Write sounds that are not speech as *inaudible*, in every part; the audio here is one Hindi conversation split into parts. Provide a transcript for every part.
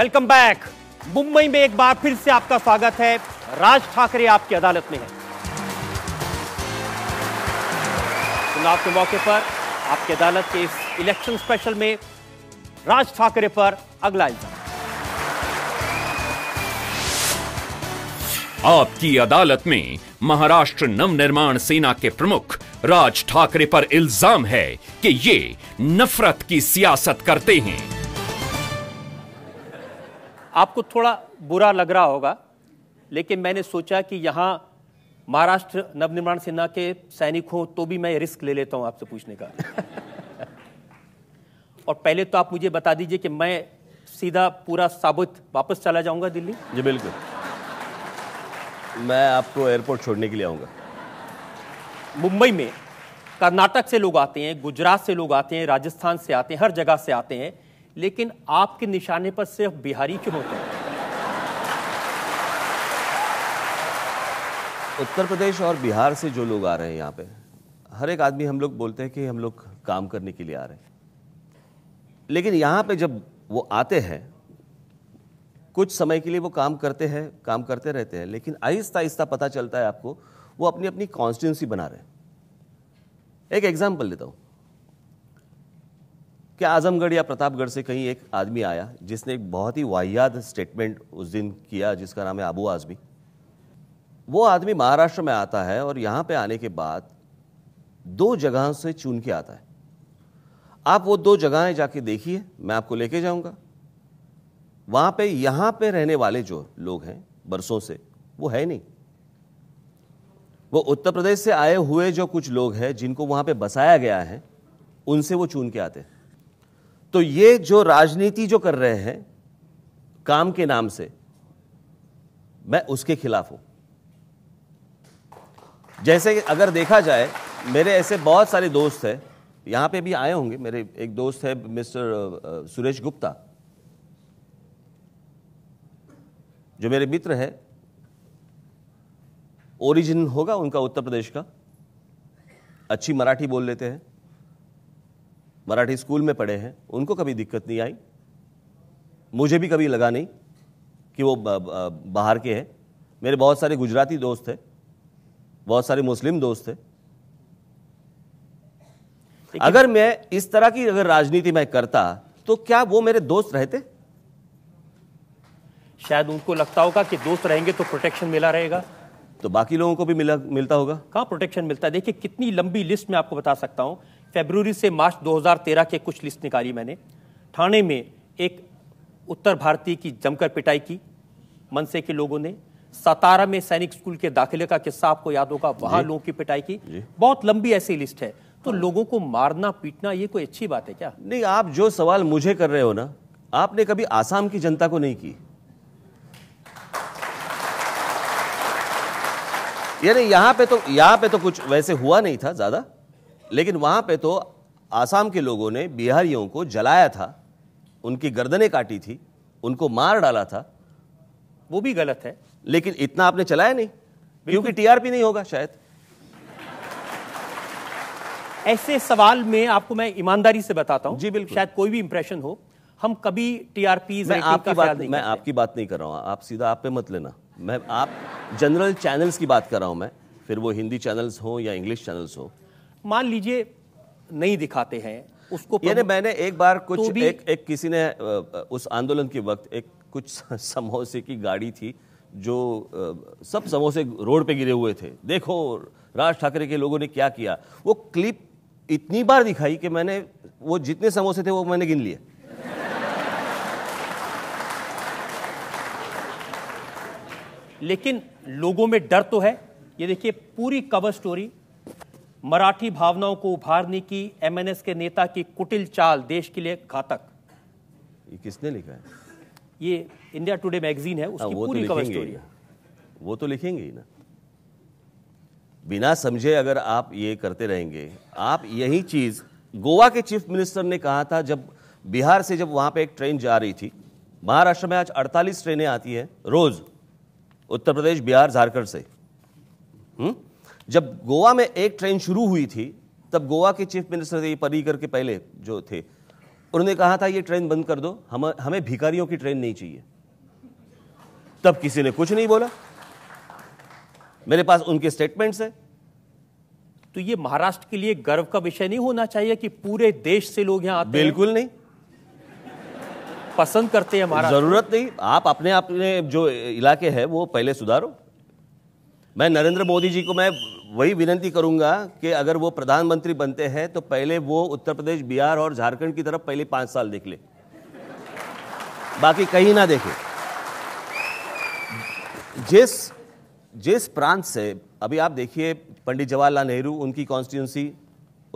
वेलकम बैक मुंबई में एक बार फिर से आपका स्वागत है राज ठाकरे आपकी अदालत में है चुनाव के मौके पर आपकी अदालत के इस इलेक्शन स्पेशल में राज ठाकरे पर अगला इल्जाम आपकी अदालत में महाराष्ट्र नवनिर्माण सेना के प्रमुख राज ठाकरे पर इल्जाम है कि ये नफरत की सियासत करते हैं आपको थोड़ा बुरा लग रहा होगा लेकिन मैंने सोचा कि यहाँ महाराष्ट्र नवनिर्माण सेना के सैनिक हो तो भी मैं रिस्क ले लेता हूँ आपसे पूछने का *laughs* और पहले तो आप मुझे बता दीजिए कि मैं सीधा पूरा साबुत वापस चला जाऊंगा दिल्ली जी बिल्कुल मैं आपको एयरपोर्ट छोड़ने के लिए आऊंगा मुंबई में कर्नाटक से लोग आते हैं गुजरात से लोग आते हैं राजस्थान से आते हैं हर जगह से आते हैं लेकिन आपके निशाने पर सिर्फ बिहारी क्यों होते हैं उत्तर प्रदेश और बिहार से जो लोग आ रहे हैं यहाँ पे हर एक आदमी हम लोग बोलते हैं कि हम लोग काम करने के लिए आ रहे हैं लेकिन यहाँ पे जब वो आते हैं कुछ समय के लिए वो काम करते हैं काम करते रहते हैं लेकिन आहिस्ता आहिस्ता पता चलता है आपको वो अपनी अपनी कॉन्स्टिट्यूंसी बना रहे हैं एक एग्जाम्पल देता हूँ कि आजमगढ़ या प्रतापगढ़ से कहीं एक आदमी आया जिसने एक बहुत ही वाहियात स्टेटमेंट उस दिन किया जिसका नाम है आबू आजमी वो आदमी महाराष्ट्र में आता है और यहाँ पे आने के बाद दो जगह से चुन के आता है आप वो दो जगहें जाके देखिए मैं आपको लेके जाऊँगा वहाँ पे यहाँ पे रहने वाले जो लोग हैं बरसों से वो है नहीं वो उत्तर प्रदेश से आए हुए जो कुछ लोग हैं जिनको वहाँ पे बसाया गया है उनसे वो चुन के आते हैं तो ये जो राजनीति जो कर रहे हैं काम के नाम से मैं उसके खिलाफ हूं जैसे अगर देखा जाए मेरे ऐसे बहुत सारे दोस्त हैं यहां पे भी आए होंगे मेरे एक दोस्त है मिस्टर सुरेश गुप्ता जो मेरे मित्र है ओरिजिन होगा उनका उत्तर प्रदेश का अच्छी मराठी बोल लेते हैं मराठी स्कूल में पढ़े हैं उनको कभी दिक्कत नहीं आई मुझे भी कभी लगा नहीं कि वो बाहर के हैं मेरे बहुत सारे गुजराती दोस्त थे बहुत सारे मुस्लिम दोस्त थे अगर मैं इस तरह की अगर राजनीति मैं करता तो क्या वो मेरे दोस्त रहते शायद उनको लगता होगा कि दोस्त रहेंगे तो प्रोटेक्शन मिला रहेगा तो बाकी लोगों को भी मिला मिलता होगा कहाँ प्रोटेक्शन मिलता है देखिए कितनी लंबी लिस्ट में आपको बता सकता हूं फेबररी से मार्च 2013 के कुछ लिस्ट निकाली मैंने थाने में एक उत्तर भारतीय की जमकर पिटाई की मनसे के लोगों ने सतारा में सैनिक स्कूल के दाखिले का किस्सा आपको याद होगा वहां लोगों की पिटाई की बहुत लंबी ऐसी लिस्ट है तो लोगों को मारना पीटना ये कोई अच्छी बात है क्या नहीं आप जो सवाल मुझे कर रहे हो ना आपने कभी आसाम की जनता को नहीं की यानी यहां पे तो यहां पे तो कुछ वैसे हुआ नहीं था ज्यादा लेकिन वहाँ पे तो आसाम के लोगों ने बिहारियों को जलाया था उनकी गर्दनें काटी थी उनको मार डाला था वो भी गलत है लेकिन इतना आपने चलाया नहीं क्योंकि टीआरपी नहीं होगा शायद ऐसे सवाल में आपको मैं ईमानदारी से बताता हूँ जी बिल्कुल शायद कोई भी इंप्रेशन हो हम कभी टीआरपी मैं आपकी बात नहीं मैं आपकी बात नहीं कर रहा हूँ आप सीधा आप पे मत लेना मैं आप जनरल चैनल्स की बात कर रहा हूँ मैं फिर वो हिंदी चैनल्स हो या इंग्लिश चैनल्स हो मान लीजिए नहीं दिखाते हैं उसको यानी मैंने एक बार तो कुछ तो एक, एक किसी ने उस आंदोलन के वक्त एक कुछ *laughs* समोसे की गाड़ी थी जो सब समोसे रोड पे गिरे हुए थे देखो राज ठाकरे के लोगों ने क्या किया वो क्लिप इतनी बार दिखाई कि मैंने वो जितने समोसे थे वो मैंने गिन लिए लेकिन लोगों में डर तो है ये देखिए पूरी कवर स्टोरी मराठी भावनाओं को उभारने की एमएनएस के नेता की कुटिल चाल देश के लिए घातक ये किसने लिखा है ये इंडिया टुडे मैगजीन है उसकी हाँ, वो तो पूरी तो कवर स्टोरी है वो तो लिखेंगे ही ना बिना समझे अगर आप ये करते रहेंगे आप यही चीज गोवा के चीफ मिनिस्टर ने कहा था जब बिहार से जब वहां पे एक ट्रेन जा रही थी महाराष्ट्र में आज 48 ट्रेनें आती है रोज उत्तर प्रदेश बिहार झारखंड से हुँ? हम्म? जब गोवा में एक ट्रेन शुरू हुई थी तब गोवा के चीफ मिनिस्टर थे पर्रीकर के पहले जो थे उन्होंने कहा था ये ट्रेन बंद कर दो हम हमें भिखारियों की ट्रेन नहीं चाहिए तब किसी ने कुछ नहीं बोला मेरे पास उनके स्टेटमेंट्स हैं तो ये महाराष्ट्र के लिए गर्व का विषय नहीं होना चाहिए कि पूरे देश से लोग यहां आते बिल्कुल नहीं पसंद करते हैं महाराष्ट्र जरूरत नहीं आप अपने अपने जो इलाके हैं वो पहले सुधारो मैं नरेंद्र मोदी जी को मैं वही विनती करूंगा कि अगर वो प्रधानमंत्री बनते हैं तो पहले वो उत्तर प्रदेश बिहार और झारखंड की तरफ पहले पांच साल देख ले बाकी कहीं ना देखे जिस जिस प्रांत से अभी आप देखिए पंडित जवाहरलाल नेहरू उनकी कॉन्स्टिट्यूंसी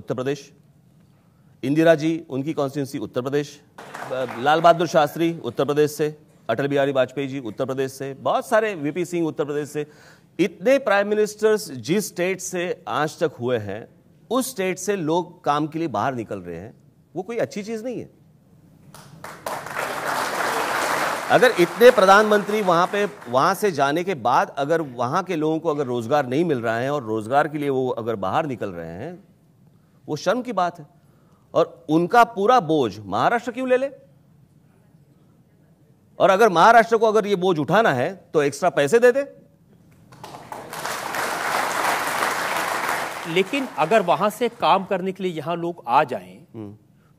उत्तर प्रदेश इंदिरा जी उनकी कॉन्स्टिट्यूंसी उत्तर प्रदेश लाल बहादुर शास्त्री उत्तर प्रदेश से अटल बिहारी वाजपेयी जी उत्तर प्रदेश से बहुत सारे वीपी सिंह उत्तर प्रदेश से इतने प्राइम मिनिस्टर्स जिस स्टेट से आज तक हुए हैं उस स्टेट से लोग काम के लिए बाहर निकल रहे हैं वो कोई अच्छी चीज नहीं है अगर इतने प्रधानमंत्री वहां पे वहां से जाने के बाद अगर वहां के लोगों को अगर रोजगार नहीं मिल रहा है और रोजगार के लिए वो अगर बाहर निकल रहे हैं वो शर्म की बात है और उनका पूरा बोझ महाराष्ट्र क्यों ले ले और अगर महाराष्ट्र को अगर ये बोझ उठाना है तो एक्स्ट्रा पैसे दे दे लेकिन अगर वहां से काम करने के लिए यहाँ लोग आ जाए हम्म।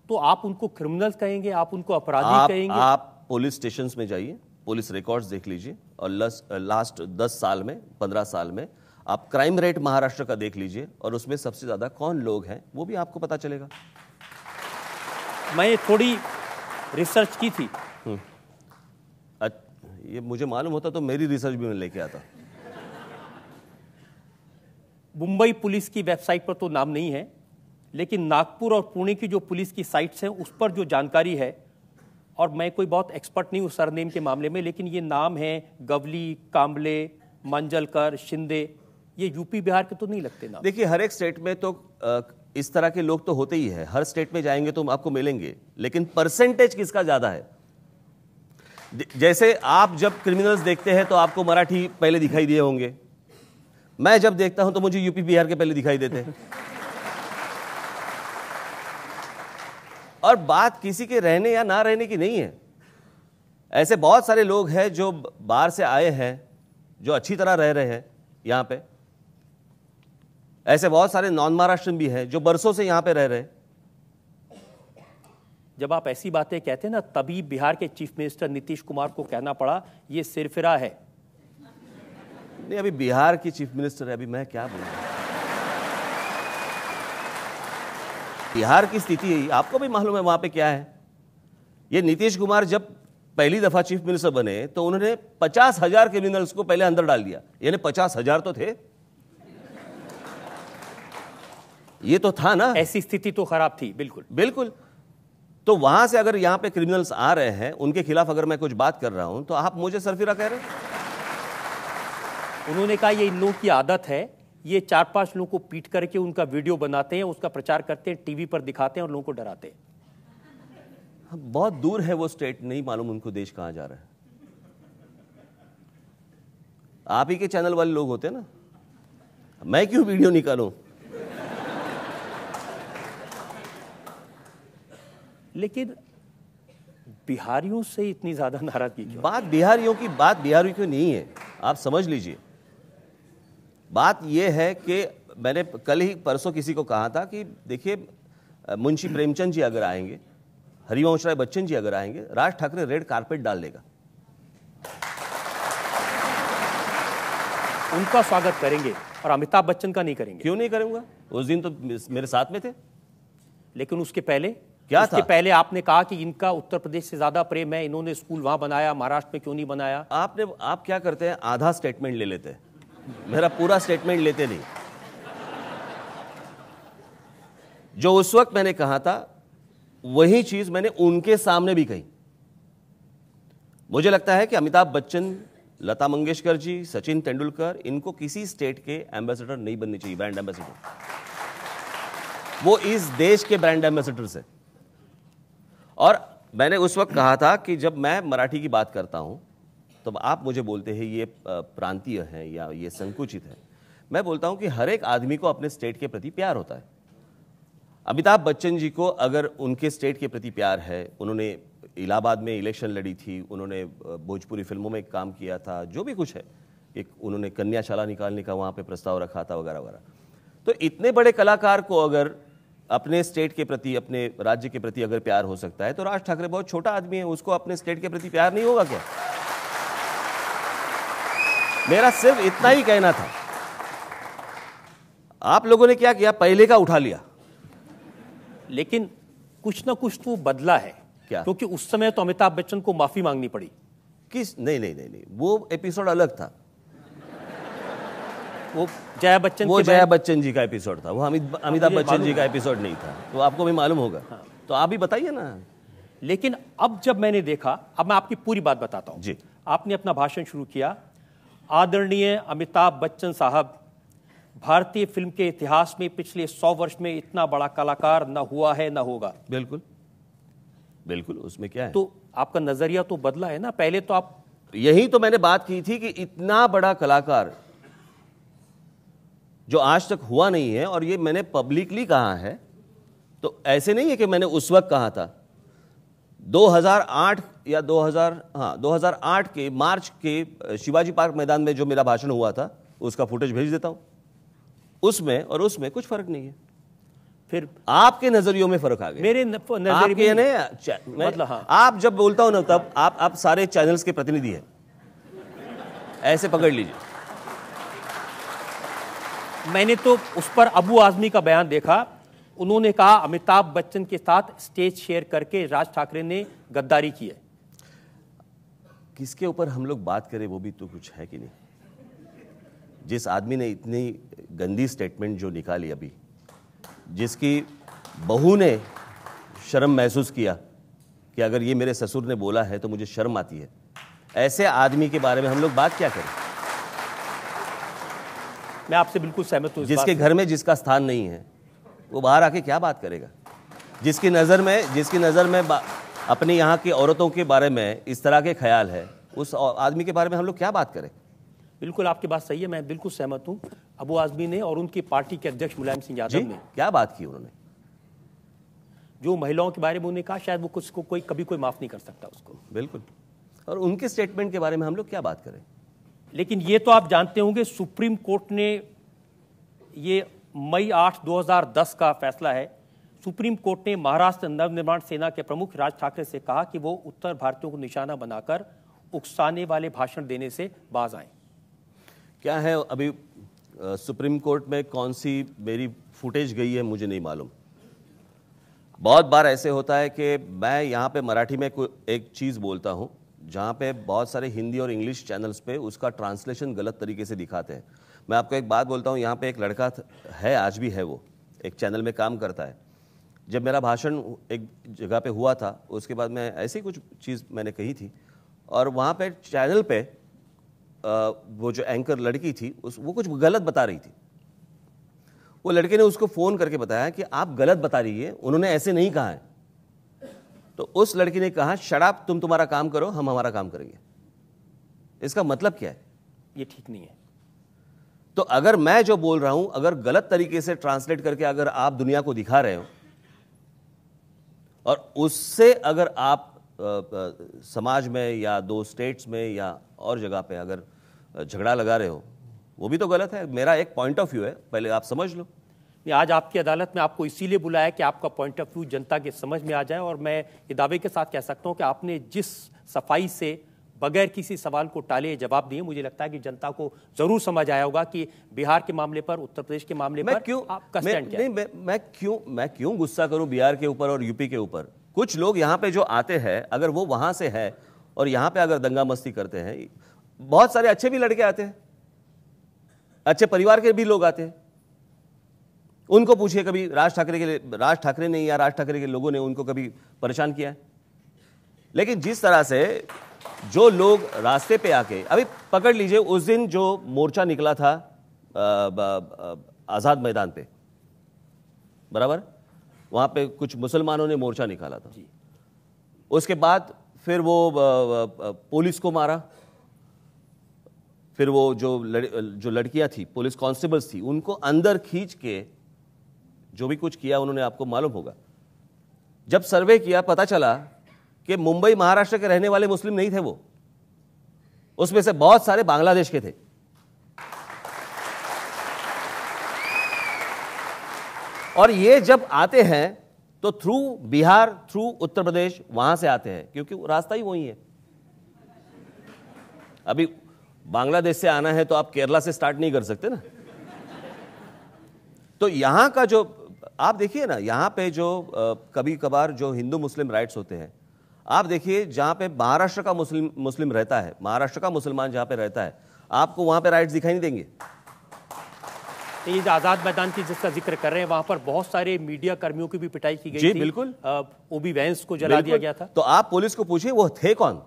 तो आप उनको क्रिमिनल कहेंगे आप उनको अपराधी आप, कहेंगे आप पुलिस स्टेशन में जाइए पुलिस रिकॉर्ड्स देख लीजिए और लस, लास्ट दस साल में पंद्रह साल में आप क्राइम रेट महाराष्ट्र का देख लीजिए और उसमें सबसे ज्यादा कौन लोग हैं वो भी आपको पता चलेगा मैं थोड़ी रिसर्च की थी हम्म। ये मुझे मालूम होता तो मेरी रिसर्च भी मैं लेके आता मुंबई पुलिस की वेबसाइट पर तो नाम नहीं है लेकिन नागपुर और पुणे की जो पुलिस की साइट्स हैं उस पर जो जानकारी है और मैं कोई बहुत एक्सपर्ट नहीं हूँ सरनेम के मामले में लेकिन ये नाम है गवली काम्बले मंजलकर शिंदे ये यूपी बिहार के तो नहीं लगते ना देखिए हर एक स्टेट में तो इस तरह के लोग तो होते ही है हर स्टेट में जाएंगे तो हम आपको मिलेंगे लेकिन परसेंटेज किसका ज़्यादा है जैसे आप जब क्रिमिनल्स देखते हैं तो आपको मराठी पहले दिखाई दिए होंगे मैं जब देखता हूं तो मुझे यूपी बिहार के पहले दिखाई देते हैं और बात किसी के रहने या ना रहने की नहीं है ऐसे बहुत सारे लोग हैं जो बाहर से आए हैं जो अच्छी तरह रह रहे हैं यहाँ पे ऐसे बहुत सारे नॉन महाराष्ट्र भी हैं जो बरसों से यहाँ पे रह रहे जब आप ऐसी बातें कहते हैं ना तभी बिहार के चीफ मिनिस्टर नीतीश कुमार को कहना पड़ा ये सिरफिरा है नहीं अभी बिहार की चीफ मिनिस्टर है अभी मैं क्या बोलूँ बिहार की स्थिति है आपको भी मालूम है वहां पे क्या है ये नीतीश कुमार जब पहली दफ़ा चीफ मिनिस्टर बने तो उन्होंने पचास हजार क्रिमिनल्स को पहले अंदर डाल दिया यानी पचास हजार तो थे ये तो था ना ऐसी स्थिति तो खराब थी बिल्कुल बिल्कुल तो वहां से अगर यहां पे क्रिमिनल्स आ रहे हैं उनके खिलाफ अगर मैं कुछ बात कर रहा हूं तो आप मुझे सरफिरा कह रहे हैं उन्होंने कहा ये इन लोगों की आदत है ये चार पांच लोगों को पीट करके उनका वीडियो बनाते हैं उसका प्रचार करते हैं टीवी पर दिखाते हैं और लोगों को डराते हैं हाँ, बहुत दूर है वो स्टेट नहीं मालूम उनको देश कहाँ जा रहा है आप ही के चैनल वाले लोग होते हैं ना मैं क्यों वीडियो निकालूं लेकिन बिहारियों से इतनी ज्यादा नाराजगी बात बिहारियों की बात बिहारियों की नहीं है आप समझ लीजिए बात यह है कि मैंने कल ही परसों किसी को कहा था कि देखिए मुंशी प्रेमचंद जी अगर आएंगे हरिवंश राय बच्चन जी अगर आएंगे राज ठाकरे रेड कारपेट डाल लेगा उनका स्वागत करेंगे और अमिताभ बच्चन का नहीं करेंगे क्यों नहीं करूंगा उस दिन तो मेरे साथ में थे लेकिन उसके पहले क्या उसके था? पहले आपने कहा कि इनका उत्तर प्रदेश से ज्यादा प्रेम है इन्होंने स्कूल वहां बनाया महाराष्ट्र में क्यों नहीं बनाया आपने आप क्या करते हैं आधा स्टेटमेंट ले लेते हैं मेरा पूरा स्टेटमेंट लेते नहीं जो उस वक्त मैंने कहा था वही चीज मैंने उनके सामने भी कही मुझे लगता है कि अमिताभ बच्चन लता मंगेशकर जी सचिन तेंदुलकर इनको किसी स्टेट के एम्बेसडर नहीं बनने चाहिए ब्रांड एम्बेसडर वो इस देश के ब्रांड एम्बेसडर से और मैंने उस वक्त कहा था कि जब मैं मराठी की बात करता हूं तो आप मुझे बोलते हैं ये प्रांतीय है या ये संकुचित है मैं बोलता हूं कि हर एक आदमी को अपने स्टेट के प्रति प्यार होता है अमिताभ बच्चन जी को अगर उनके स्टेट के प्रति प्यार है उन्होंने इलाहाबाद में इलेक्शन लड़ी थी उन्होंने भोजपुरी फिल्मों में काम किया था जो भी कुछ है एक उन्होंने कन्याशाला निकालने का वहाँ पे प्रस्ताव रखा था वगैरह वगैरह तो इतने बड़े कलाकार को अगर अपने स्टेट के प्रति अपने राज्य के प्रति अगर प्यार हो सकता है तो राज ठाकरे बहुत छोटा आदमी है उसको अपने स्टेट के प्रति प्यार नहीं होगा क्या मेरा सिर्फ इतना ही कहना था आप लोगों ने क्या किया पहले का उठा लिया लेकिन कुछ ना कुछ तो बदला है क्या क्योंकि उस समय तो अमिताभ बच्चन को माफी मांगनी पड़ी किस नहीं नहीं नहीं नहीं वो एपिसोड अलग था वो जया बच्चन वो जया बच्चन जी का एपिसोड था वो हाँ, अमिताभ बच्चन जी का एपिसोड नहीं था तो आपको भी मालूम होगा हाँ। तो आप भी बताइए ना लेकिन अब जब मैंने देखा अब मैं आपकी पूरी बात बताता हूं जी आपने अपना भाषण शुरू किया आदरणीय अमिताभ बच्चन साहब भारतीय फिल्म के इतिहास में पिछले सौ वर्ष में इतना बड़ा कलाकार न हुआ है न होगा बिल्कुल बिल्कुल उसमें क्या है तो आपका नजरिया तो बदला है ना पहले तो आप यही तो मैंने बात की थी कि इतना बड़ा कलाकार जो आज तक हुआ नहीं है और ये मैंने पब्लिकली कहा है तो ऐसे नहीं है कि मैंने उस वक्त कहा था 2008 या 2000 हाँ 2008 के मार्च के शिवाजी पार्क मैदान में जो मेरा भाषण हुआ था उसका फुटेज भेज देता हूँ उसमें और उसमें कुछ फर्क नहीं है फिर आपके नजरियों में फर्क आ गया मेरे नजरिए मतलब हाँ। आप जब बोलता हूं ना तब आप आप सारे चैनल्स के प्रतिनिधि हैं ऐसे पकड़ लीजिए मैंने तो उस पर अबू आजमी का बयान देखा उन्होंने कहा अमिताभ बच्चन के साथ स्टेज शेयर करके राज ठाकरे ने गद्दारी की है किसके ऊपर हम लोग बात करें वो भी तो कुछ है कि नहीं जिस आदमी ने इतनी गंदी स्टेटमेंट जो निकाली अभी जिसकी बहू ने शर्म महसूस किया कि अगर ये मेरे ससुर ने बोला है तो मुझे शर्म आती है ऐसे आदमी के बारे में हम लोग बात क्या करें मैं आपसे बिल्कुल सहमत हूँ जिसके घर में जिसका स्थान नहीं है वो बाहर आके क्या बात करेगा जिसकी नज़र में जिसकी नज़र में अपनी यहाँ की औरतों के बारे में इस तरह के ख्याल है उस आदमी के बारे में हम लोग क्या बात करें बिल्कुल आपकी बात सही है मैं बिल्कुल सहमत हूँ अबू आजमी ने और उनकी पार्टी के अध्यक्ष मुलायम सिंह यादव ने क्या बात की उन्होंने जो महिलाओं के बारे में उन्होंने कहा शायद वो कुछ को कोई कभी कोई माफ़ नहीं कर सकता उसको बिल्कुल और उनके स्टेटमेंट के बारे में हम लोग क्या बात करें लेकिन ये तो आप जानते होंगे सुप्रीम कोर्ट ने ये मई 8 2010 का फैसला है सुप्रीम कोर्ट ने महाराष्ट्र नवनिर्माण सेना के प्रमुख राज ठाकरे से कहा कि वो उत्तर भारतीयों को निशाना बनाकर उकसाने वाले भाषण देने से बाज आए क्या है अभी सुप्रीम कोर्ट में कौन सी मेरी फुटेज गई है मुझे नहीं मालूम बहुत बार ऐसे होता है कि मैं यहाँ पे मराठी में एक चीज़ बोलता हूँ जहाँ पे बहुत सारे हिंदी और इंग्लिश चैनल्स पे उसका ट्रांसलेशन गलत तरीके से दिखाते हैं मैं आपको एक बात बोलता हूँ यहाँ पे एक लड़का है आज भी है वो एक चैनल में काम करता है जब मेरा भाषण एक जगह पे हुआ था उसके बाद मैं ऐसी कुछ चीज़ मैंने कही थी और वहाँ पे चैनल पे वो जो एंकर लड़की थी उस वो कुछ गलत बता रही थी वो लड़के ने उसको फ़ोन करके बताया कि आप गलत बता रही है उन्होंने ऐसे नहीं कहा है तो उस लड़की ने कहा शराब तुम तुम्हारा काम करो हम हमारा काम करेंगे इसका मतलब क्या है ये ठीक नहीं है तो अगर मैं जो बोल रहा हूं अगर गलत तरीके से ट्रांसलेट करके अगर आप दुनिया को दिखा रहे हो और उससे अगर आप समाज में या दो स्टेट्स में या और जगह पे अगर झगड़ा लगा रहे हो वो भी तो गलत है मेरा एक पॉइंट ऑफ व्यू है पहले आप समझ लो नहीं आज आपकी अदालत में आपको इसीलिए बुलाया कि आपका पॉइंट ऑफ व्यू जनता के समझ में आ जाए और मैं ये दावे के साथ कह सकता हूँ कि आपने जिस सफाई से बगैर किसी सवाल को टाले जवाब दिए मुझे लगता है कि जनता को जरूर समझ आया होगा कि बिहार के मामले पर उत्तर प्रदेश के मामले मैं पर क्यों आपका मैं, क्या? नहीं, मैं, मैं क्यों मैं क्यों गुस्सा करूं बिहार के ऊपर और यूपी के ऊपर कुछ लोग यहाँ पे जो आते हैं अगर वो वहां से है और यहाँ पे अगर दंगा मस्ती करते हैं बहुत सारे अच्छे भी लड़के आते हैं अच्छे परिवार के भी लोग आते हैं उनको पूछिए कभी राज ठाकरे के राज ठाकरे ने या राज ठाकरे के लोगों ने उनको कभी परेशान किया है लेकिन जिस तरह से जो लोग रास्ते पे आके अभी पकड़ लीजिए उस दिन जो मोर्चा निकला था आज़ाद मैदान पे बराबर वहां पे कुछ मुसलमानों ने मोर्चा निकाला था उसके बाद फिर वो पुलिस को मारा फिर वो जो लड़, जो लड़कियां थी पुलिस कांस्टेबल्स थी उनको अंदर खींच के जो भी कुछ किया उन्होंने आपको मालूम होगा जब सर्वे किया पता चला कि मुंबई महाराष्ट्र के रहने वाले मुस्लिम नहीं थे वो उसमें से बहुत सारे बांग्लादेश के थे और ये जब आते हैं तो थ्रू बिहार थ्रू उत्तर प्रदेश वहां से आते हैं क्योंकि रास्ता ही वही है अभी बांग्लादेश से आना है तो आप केरला से स्टार्ट नहीं कर सकते ना तो यहां का जो आप देखिए ना यहां पे जो कभी कभार जो हिंदू मुस्लिम राइट्स होते हैं आप देखिए जहाँ पे महाराष्ट्र का मुस्लिम मुस्लिम रहता है महाराष्ट्र का मुसलमान जहाँ पे रहता है आपको वहाँ पे राइट्स दिखाई नहीं देंगे ये आजाद मैदान की जिसका जिक्र कर रहे हैं वहां पर बहुत सारे मीडिया कर्मियों की भी पिटाई की गई थी। बिल्कुल ओबी वैंस को जला दिया गया था तो आप पुलिस को पूछिए वो थे कौन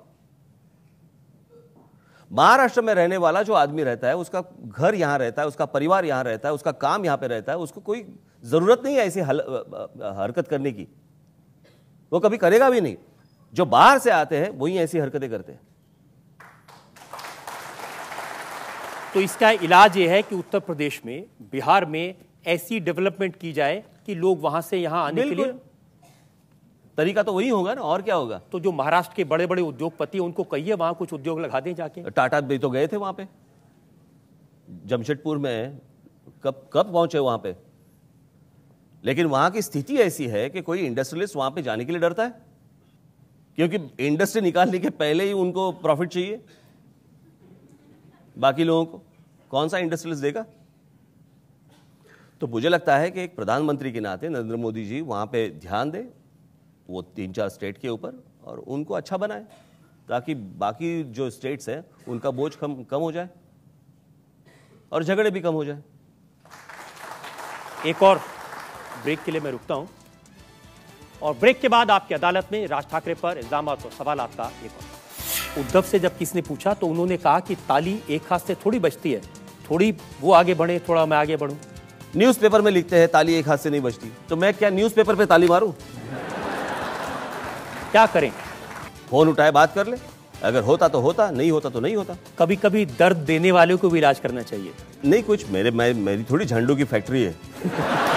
महाराष्ट्र में रहने वाला जो आदमी रहता है उसका घर यहाँ रहता है उसका परिवार यहाँ रहता है उसका काम यहाँ पे रहता है उसको कोई जरूरत नहीं है ऐसी हरकत करने की वो कभी करेगा भी नहीं जो बाहर से आते हैं वही ऐसी हरकतें करते हैं तो इसका इलाज ये है कि उत्तर प्रदेश में बिहार में ऐसी डेवलपमेंट की जाए कि लोग वहां से यहां आने के लिए तरीका तो वही होगा ना और क्या होगा तो जो महाराष्ट्र के बड़े बड़े उद्योगपति उनको कहिए वहां कुछ उद्योग लगा दें जाके टाटा भी तो गए थे वहां पे जमशेदपुर में कब कब पहुंचे वहां पे लेकिन वहां की स्थिति ऐसी है कि कोई इंडस्ट्रियलिस्ट वहां पे जाने के लिए डरता है क्योंकि इंडस्ट्री निकालने के पहले ही उनको प्रॉफिट चाहिए बाकी लोगों को कौन सा इंडस्ट्रियलिस्ट देगा तो मुझे लगता है कि एक प्रधानमंत्री के नाते नरेंद्र मोदी जी वहां पे ध्यान दें वो तीन चार स्टेट के ऊपर और उनको अच्छा बनाए ताकि बाकी जो स्टेट्स हैं उनका बोझ कम कम हो जाए और झगड़े भी कम हो जाए एक और ब्रेक के लिए मैं रुकता हूं और ब्रेक के बाद आपकी अदालत में राज ठाकरे पर इल्जाम और सवाल आपका एक और उद्धव से जब किसने पूछा तो उन्होंने कहा कि ताली एक हाथ से थोड़ी बचती है थोड़ी वो आगे बढ़े थोड़ा मैं आगे बढ़ूं न्यूज़पेपर में लिखते हैं ताली एक हाथ से नहीं बचती तो मैं क्या न्यूज़पेपर पे ताली मारू क्या करें फोन उठाए बात कर ले अगर होता तो होता नहीं होता तो नहीं होता कभी कभी दर्द देने वाले को भी इलाज करना चाहिए नहीं कुछ मेरे मैं मेरी थोड़ी झंडू की फैक्ट्री है